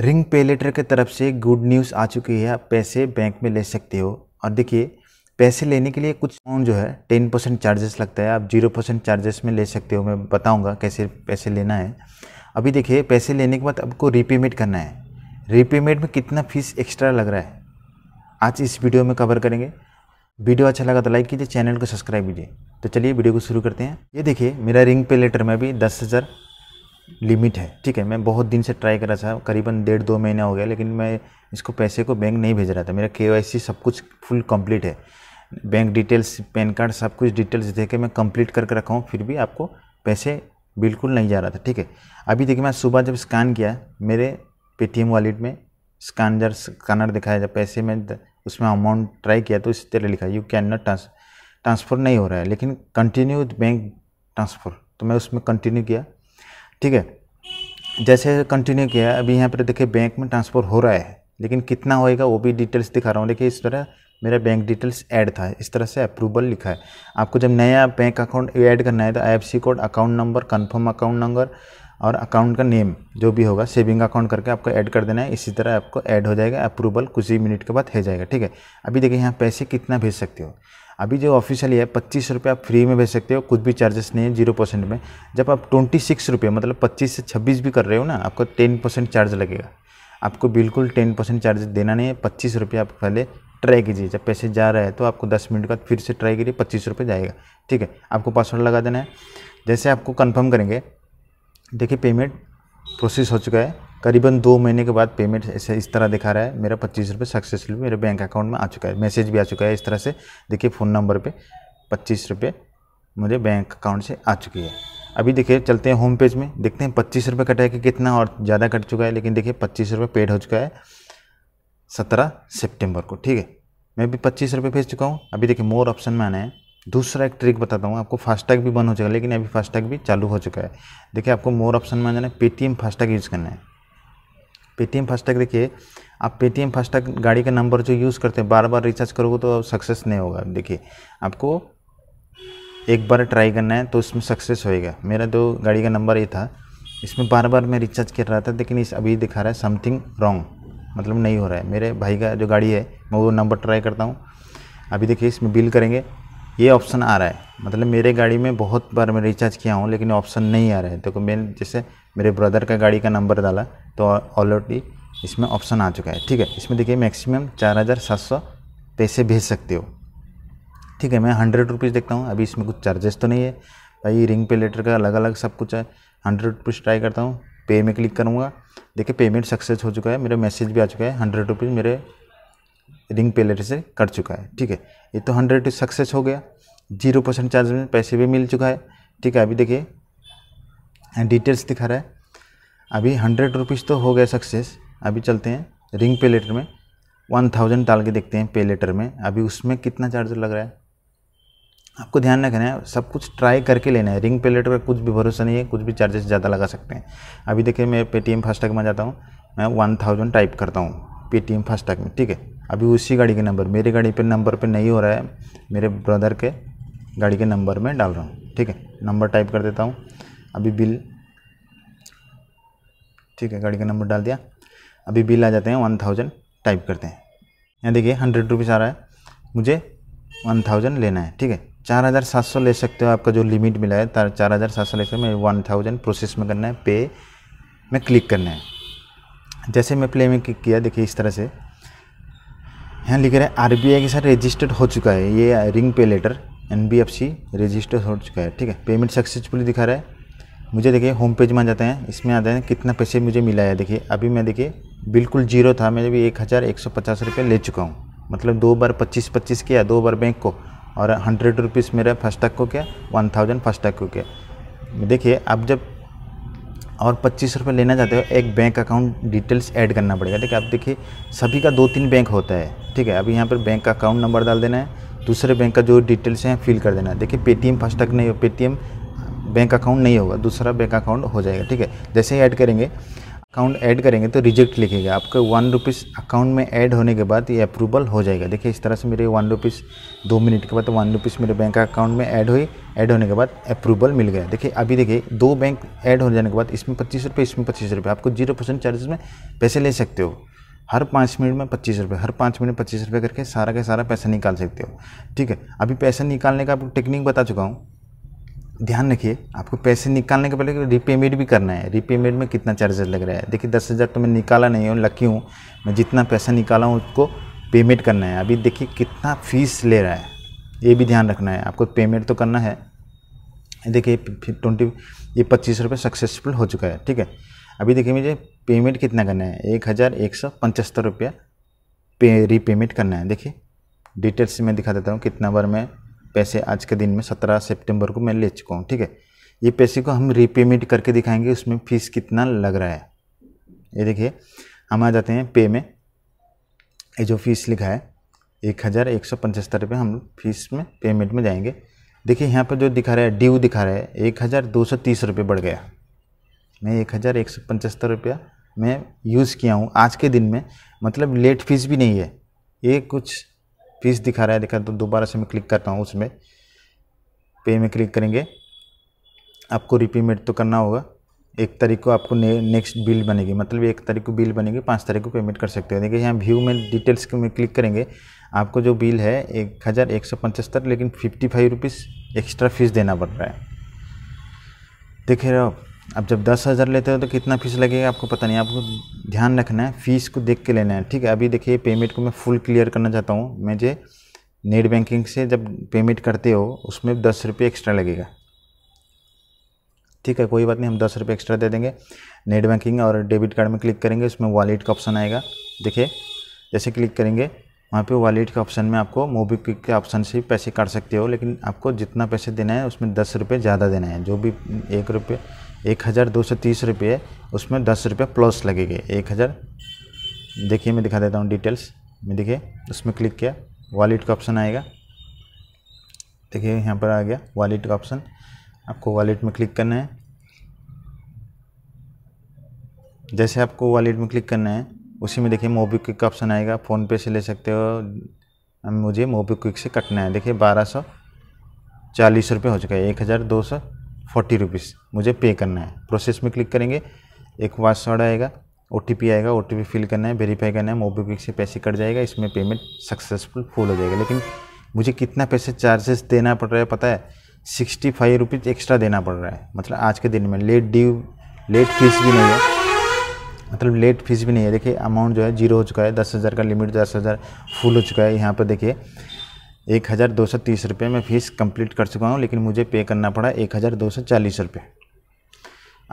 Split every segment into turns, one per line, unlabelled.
ring पे letter की तरफ से गुड न्यूज़ आ चुकी है आप पैसे बैंक में ले सकते हो और देखिए पैसे लेने के लिए कुछ अमाउंट जो है टेन परसेंट चार्जेस लगता है आप जीरो परसेंट चार्जेस में ले सकते हो मैं बताऊंगा कैसे पैसे लेना है अभी देखिए पैसे लेने के बाद आपको रीपेमेंट करना है रीपेमेंट में कितना फीस एक्स्ट्रा लग रहा है आज इस वीडियो में कवर करेंगे वीडियो अच्छा लगा तो लाइक कीजिए चैनल को सब्सक्राइब कीजिए तो चलिए वीडियो को शुरू करते हैं ये देखिए मेरा रिंग पे लेटर में भी दस हज़ार लिमिट है ठीक है मैं बहुत दिन से ट्राई कर रहा था करीबन डेढ़ दो महीना हो गया लेकिन मैं इसको पैसे को बैंक नहीं भेज रहा था मेरा के सब कुछ फुल कंप्लीट है बैंक डिटेल्स पैन कार्ड सब कुछ डिटेल्स दे के मैं कंप्लीट करके रखा हूँ फिर भी आपको पैसे बिल्कुल नहीं जा रहा था ठीक है अभी देखिए मैं सुबह जब स्कैन किया मेरे पेटीएम वॉलेट में स्कैन जब स्कैनर दिखाया जब पैसे में उसमें अमाउंट ट्राई किया तो इस तरह लिखा यू कैन नॉट ट्रांसफर नहीं हो रहा है लेकिन कंटिन्यू बैंक ट्रांसफ़र तो मैं उसमें कंटिन्यू किया ठीक है जैसे कंटिन्यू किया अभी यहाँ पर देखिए बैंक में ट्रांसफ़र हो रहा है लेकिन कितना होएगा वो भी डिटेल्स दिखा रहा हूँ देखिए इस तरह मेरा बैंक डिटेल्स ऐड था इस तरह से अप्रूवल लिखा है आपको जब नया बैंक अकाउंट ऐड करना है तो आई code account number confirm account number और अकाउंट का नेम जो भी होगा सेविंग अकाउंट करके आपको ऐड कर देना है इसी तरह आपको ऐड हो जाएगा अप्रूवल कुछ ही मिनट के बाद हो जाएगा ठीक है अभी देखिए यहाँ पैसे कितना भेज सकते हो अभी जो ऑफिशियली है पच्चीस रुपये आप फ्री में भेज सकते हो कुछ भी चार्जेस नहीं है जीरो परसेंट में जब आप ट्वेंटी सिक्स रुपये मतलब पच्चीस से छब्बीस भी कर रहे हो ना आपको टेन परसेंट चार्ज लगेगा आपको बिल्कुल टेन परसेंट चार्ज देना नहीं है पच्चीस रुपये आप पहले ट्राई कीजिए जब पैसे जा रहा है तो आपको दस मिनट बाद फिर से ट्राई करिए पच्चीस रुपये जाएगा ठीक है आपको पासवर्ड लगा देना है जैसे आपको कन्फर्म करेंगे देखिए पेमेंट प्रोसेस हो चुका है करीबन दो महीने के बाद पेमेंट ऐसे इस तरह दिखा रहा है मेरा पच्चीस रुपये सक्सेसफुल मेरे बैंक अकाउंट में आ चुका है मैसेज भी आ चुका है इस तरह से देखिए फ़ोन नंबर पे पच्चीस रुपये मुझे बैंक अकाउंट से आ चुकी है अभी देखिए चलते हैं होम पेज में देखते हैं पच्चीस रुपये कटा कि कितना और ज़्यादा कट चुका है लेकिन देखिए पच्चीस रुपये पेड हो चुका है सत्रह सेप्टेम्बर को ठीक है मैं भी पच्चीस रुपये भेज चुका हूँ अभी देखिए मोर ऑप्शन में आना है दूसरा एक ट्रिक बताता हूँ आपको फास्टैग भी बंद हो चुका है लेकिन अभी फास्टैग भी चालू हो चुका है देखिए आपको मोर ऑप्शन में आ जाना है पेटीएम फास्टैग यूज़ करना है पेटीएम फास्टैग देखिए आप पेटीएम फास्टैग गाड़ी का नंबर जो यूज़ करते हैं बार बार रिचार्ज करोगे तो सक्सेस नहीं होगा देखिए आपको एक बार ट्राई करना है तो उसमें सक्सेस होएगा मेरा जो गाड़ी का नंबर ये था इसमें बार बार मैं रिचार्ज कर रहा था लेकिन इस अभी दिखा रहा है समथिंग रॉन्ग मतलब नहीं हो रहा है मेरे भाई का जो गाड़ी है मैं वो नंबर ट्राई करता हूँ अभी देखिए इसमें बिल करेंगे ये ऑप्शन आ रहा है मतलब मेरे गाड़ी में बहुत बार मैं रिचार्ज किया हूँ लेकिन ऑप्शन नहीं आ रहा है तो मैंने जैसे मेरे ब्रदर का गाड़ी का नंबर डाला तो ऑलरेडी इसमें ऑप्शन आ चुका है ठीक है इसमें देखिए मैक्सिमम चार हज़ार सात सौ पैसे भेज सकते हो ठीक है मैं हंड्रेड रुपीज़ देखता हूँ अभी इसमें कुछ चार्जेस तो नहीं है भाई रिंग पे लेटर का अलग अलग सब कुछ है हंड्रेड रुपीज़ ट्राई करता हूँ पे में क्लिक करूँगा देखिए पेमेंट सक्सेस हो चुका है मेरा मैसेज भी आ चुका है हंड्रेड रुपीज़ मेरे रिंग पेलेट से कट चुका है ठीक है ये तो हंड्रेड सक्सेस हो गया जीरो परसेंट चार्ज में पैसे भी मिल चुका है ठीक है अभी देखिए डिटेल्स दिखा रहा है अभी हंड्रेड रुपीज़ तो हो गया सक्सेस अभी चलते हैं रिंग पे लेटर में वन थाउजेंड डाल के देखते हैं पे लेटर में अभी उसमें कितना चार्ज लग रहा है आपको ध्यान रखना है सब कुछ ट्राई करके लेना है रिंग पे लेटर पर कुछ भी भरोसा नहीं है कुछ भी चार्जेस ज़्यादा लगा सकते हैं अभी देखिए मैं पेटीएम फास्टैग में जाता हूँ मैं वन थाउजेंड टाइप करता हूँ पेटीएम फास्टैग में ठीक है अभी उसी गाड़ी के नंबर मेरी गाड़ी पे नंबर पे नहीं हो रहा है मेरे ब्रदर के गाड़ी के नंबर में डाल रहा हूँ ठीक है नंबर टाइप कर देता हूँ अभी बिल ठीक है गाड़ी का नंबर डाल दिया अभी बिल आ जाते हैं वन थाउजेंड टाइप करते हैं यहाँ देखिए हंड्रेड रुपीज़ आ रहा है मुझे वन थाउजेंड लेना है ठीक है चार हज़ार सात सौ ले सकते हो आपका जो लिमिट मिला है चार हज़ार सात सौ ले सकते हो वन थाउजेंड प्रोसेस में करना है पे में क्लिक करना है जैसे मैं प्ले में क्लिक किया देखिए इस तरह से यहाँ लिख रहा है आई के साथ रजिस्टर्ड हो चुका है ये रिंग पे लेटर N B F C registered हो चुका है ठीक है पेमेंट सक्सेसफुली दिखा रहा है मुझे देखिए होम पेज में आ जाते हैं इसमें आता हैं कितना पैसे मुझे मिला है देखिए अभी मैं देखिए बिल्कुल जीरो था मैं अभी एक हज़ार एक सौ पचास रुपये ले चुका हूँ मतलब दो बार पच्चीस पच्चीस किया दो बार बैंक को और हंड्रेड रुपीज़ मेरा फर्स्ट टैक को किया वन थाउजेंड फर्स्ट टैक को किया देखिए अब जब और पच्चीस रुपये लेना चाहते हो एक बैंक अकाउंट डिटेल्स ऐड करना पड़ेगा ठीक है आप देखिए सभी का दो तीन बैंक होता है ठीक है अभी यहाँ पर बैंक का अकाउंट नंबर डाल देना है दूसरे बैंक का जो डिटेल्स हैं फिल कर देना है देखिए पेटीएम तक नहीं हो पेटीएम बैंक अकाउंट नहीं होगा दूसरा बैंक अकाउंट हो जाएगा ठीक है जैसे ही ऐड करेंगे अकाउंट ऐड करेंगे तो रिजेक्ट लिखेगा आपका वन रुपीज़ अकाउंट में ऐड होने के बाद ये अप्रूवल हो जाएगा देखिए इस तरह से मेरे वन रुपीज़ दो मिनट के बाद वन रुपीज़ मेरे बैंक अकाउंट में ऐड हुई ऐड होने के बाद अप्रूवल मिल गया देखिए अभी देखिए दो बैंक ऐड हो जाने के बाद इसमें पच्चीस रुपये इसमें पच्चीस रुपये आपको जीरो परसेंट चार्जेस में पैसे ले सकते हो हर पाँच मिनट में पच्चीस रुपये हर पाँच मिनट में पच्चीस रुपये करके सारा का सारा पैसा निकाल सकते हो ठीक है अभी पैसा निकालने का आपको टेक्निक बता चुका हूँ ध्यान रखिए आपको पैसे निकालने के पहले रिपेमेंट भी करना है रिपेमेंट में कितना चार्जेस लग रहा है देखिए दस हज़ार तो मैं निकाला नहीं हूँ लकी हूँ मैं जितना पैसा निकाला हूँ उसको पेमेंट करना है अभी देखिए कितना फीस ले रहा है ये भी ध्यान रखना है आपको पेमेंट तो करना है देखिए ट्वेंटी ये पच्चीस रुपये सक्सेसफुल हो चुका है ठीक है अभी देखिए मुझे पेमेंट कितना करना है एक हज़ार एक सौ पचहत्तर रुपया पे रीपेमेंट करना है देखिए डिटेल्स में दिखा देता हूँ कितना बार मैं पैसे आज के दिन में सत्रह सितंबर को मैं ले चुका हूँ ठीक है ये पैसे को हम रीपेमेंट करके दिखाएंगे उसमें फीस कितना लग रहा है ये देखिए हम आ जाते हैं पे में ये जो फीस लिखा है एक हज़ार एक सौ पचहत्तर रुपये हम फीस में पेमेंट में जाएंगे देखिए यहाँ पर जो दिखा रहा है ड्यू दिखा रहा है एक हज़ार दो सौ तीस रुपये बढ़ गया मैं एक हज़ार एक सौ पचहत्तर रुपया मैं यूज़ किया हूँ आज के दिन में मतलब लेट फीस भी नहीं है ये कुछ फीस दिखा रहा है देखा तो दोबारा से मैं क्लिक करता हूँ उसमें पे में क्लिक करेंगे आपको रिपेमेंट तो करना होगा एक तारीख को आपको ने, नेक्स्ट बिल बनेगी मतलब एक तारीख को बिल बनेगी पाँच तारीख को पेमेंट कर सकते हो देखिए यहाँ व्यू में डिटेल्स में क्लिक करेंगे आपको जो बिल है एक हज़ार एक सौ पचहत्तर लेकिन fifty five rupees extra fees देना पड़ रहा है देखिए आप अब जब दस हज़ार लेते हो तो कितना फीस लगेगा आपको पता नहीं आपको ध्यान रखना है फीस को देख के लेना है ठीक है अभी देखिए पेमेंट को मैं फुल क्लियर करना चाहता हूँ मैं जे नेट बैंकिंग से जब पेमेंट करते हो उसमें दस रुपये एक्स्ट्रा लगेगा ठीक है कोई बात नहीं हम दस रुपये एक्स्ट्रा दे देंगे नेट बैंकिंग और डेबिट कार्ड में क्लिक करेंगे उसमें वॉलेट का ऑप्शन आएगा देखिए जैसे क्लिक करेंगे वहाँ पे वॉलेट के ऑप्शन में आपको मोबी क्विक के ऑप्शन से पैसे काट सकते हो लेकिन आपको जितना पैसे देना है उसमें दस रुपये ज़्यादा देना है जो भी एक रुपये एक हज़ार दो सौ तीस रुपये उसमें दस रुपये प्लस लगेंगे एक हज़ार देखिए मैं दिखा देता हूँ डिटेल्स में देखिए उसमें क्लिक किया वॉलेट का ऑप्शन आएगा देखिए यहाँ पर आ गया वॉलेट का ऑप्शन आपको वॉलेट में क्लिक करना है जैसे आपको वॉलेट में क्लिक करना है उसी में देखिए मोबी क्विक का ऑप्शन आएगा फ़ोनपे से ले सकते हो मुझे मोबी क्विक से कटना है देखिए बारह सौ चालीस रुपये हो चुका है एक हज़ार दो सौ फोर्टी रुपीज़ मुझे पे करना है प्रोसेस में क्लिक करेंगे एक पासवर्ड आएगा ओ आएगा ओ फिल करना है वेरीफाई करना है मोबीक्विक से पैसे कट जाएगा इसमें पेमेंट सक्सेसफुल फुल हो जाएगा लेकिन मुझे कितना पैसे चार्जेस देना पड़ रहा है पता है सिक्सटी फाइव रुपीज़ एक्स्ट्रा देना पड़ रहा है मतलब आज के दिन में लेट ड्यू लेट फीस भी नहीं है मतलब लेट फीस भी नहीं है देखिए अमाउंट जो है जीरो हो चुका है दस हज़ार का लिमिट दस हज़ार फुल हो चुका है यहाँ पर देखिए एक हज़ार दो सौ तीस रुपये में फ़ीस कंप्लीट कर चुका हूँ लेकिन मुझे पे करना पड़ा एक हज़ार दो सौ चालीस रुपये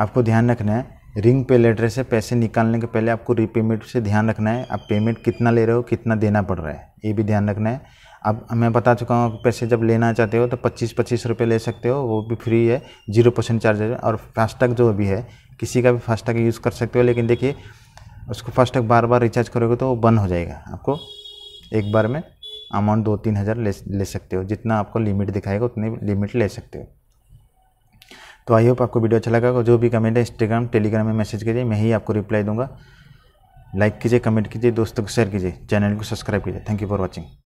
आपको ध्यान रखना है रिंग पे लेटर से पैसे निकालने के पहले आपको रीपेमेंट से ध्यान रखना है आप पेमेंट कितना ले रहे हो कितना देना पड़ रहा है ये भी ध्यान रखना है अब मैं बता चुका हूँ पैसे जब लेना चाहते हो तो पच्चीस पच्चीस रुपये ले सकते हो वो भी फ्री है जीरो परसेंट चार्जेज है और फास्टैग जो भी है किसी का भी फास्टैग यूज़ कर सकते हो लेकिन देखिए उसको फास्टैग बार बार रिचार्ज करोगे तो वो बंद हो जाएगा आपको एक बार में अमाउंट दो तीन हज़ार ले ले सकते हो जितना आपको लिमिट दिखाएगा उतनी लिमिट ले सकते हो तो आई होप आपको वीडियो अच्छा लगा जो भी कमेंट है इंस्टाग्राम टेलीग्राम में मैसेज कीजिए मैं ही आपको रिप्लाई दूंगा लाइक कीजिए कमेंट कीजिए दोस्तों को शेयर कीजिए चैनल को सब्सक्राइब कीजिए थैंक यू फॉर वॉचिंग